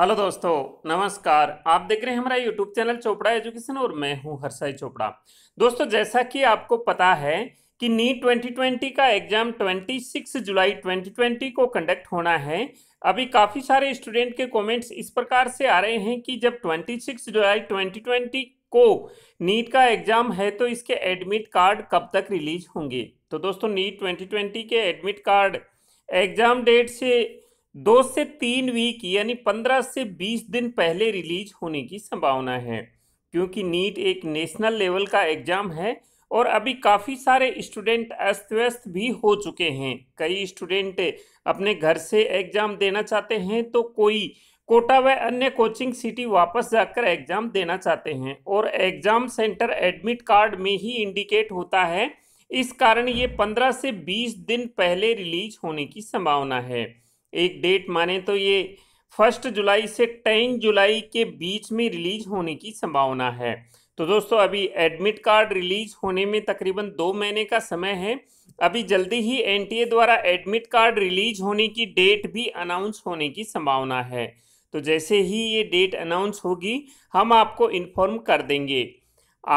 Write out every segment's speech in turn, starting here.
hello दोस्तों नमस्कार आप देख रहे हैं हमारा यूट्यूब चैनल चोपड़ा एजुकेशन और मैं हूं हर्षाई चोपड़ा दोस्तों जैसा कि आपको पता है कि नीट 2020 का एग्जाम 26 जुलाई 2020 को कंडक्ट होना है अभी काफ़ी सारे स्टूडेंट के कमेंट्स इस प्रकार से आ रहे हैं कि जब 26 जुलाई 2020 को नीट का एग्जाम है तो इसके एडमिट कार्ड कब तक रिलीज होंगे तो दोस्तों नीट ट्वेंटी के एडमिट कार्ड एग्जाम डेट से दो से तीन वीक यानी पंद्रह से बीस दिन पहले रिलीज होने की संभावना है क्योंकि नीट एक नेशनल लेवल का एग्ज़ाम है और अभी काफ़ी सारे स्टूडेंट अस्त व्यस्त भी हो चुके हैं कई स्टूडेंट अपने घर से एग्ज़ाम देना चाहते हैं तो कोई कोटा व अन्य कोचिंग सिटी वापस जाकर एग्ज़ाम देना चाहते हैं और एग्ज़ाम सेंटर एडमिट कार्ड में ही इंडिकेट होता है इस कारण ये 15 से 20 दिन पहले रिलीज होने की संभावना है एक डेट माने तो ये फर्स्ट जुलाई से टेन जुलाई के बीच में रिलीज होने की संभावना है तो दोस्तों अभी एडमिट कार्ड रिलीज होने में तकरीबन दो महीने का समय है अभी जल्दी ही एनटीए द्वारा एडमिट कार्ड रिलीज होने की डेट भी अनाउंस होने की संभावना है तो जैसे ही ये डेट अनाउंस होगी हम आपको इन्फॉर्म कर देंगे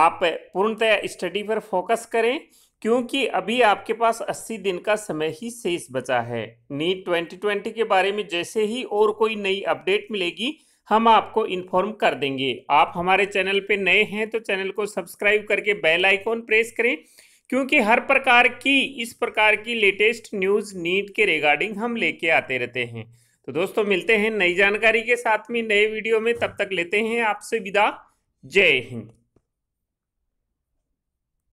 आप पूर्णतया स्टडी पर फोकस करें क्योंकि अभी आपके पास 80 दिन का समय ही शेष बचा है नीट 2020 के बारे में जैसे ही और कोई नई अपडेट मिलेगी हम आपको इन्फॉर्म कर देंगे आप हमारे चैनल पे नए हैं तो चैनल को सब्सक्राइब करके बेल आइकॉन प्रेस करें क्योंकि हर प्रकार की इस प्रकार की लेटेस्ट न्यूज़ नीट के रिगार्डिंग हम लेके आते रहते हैं तो दोस्तों मिलते हैं नई जानकारी के साथ में नए वीडियो में तब तक लेते हैं आपसे विदा जय हिंद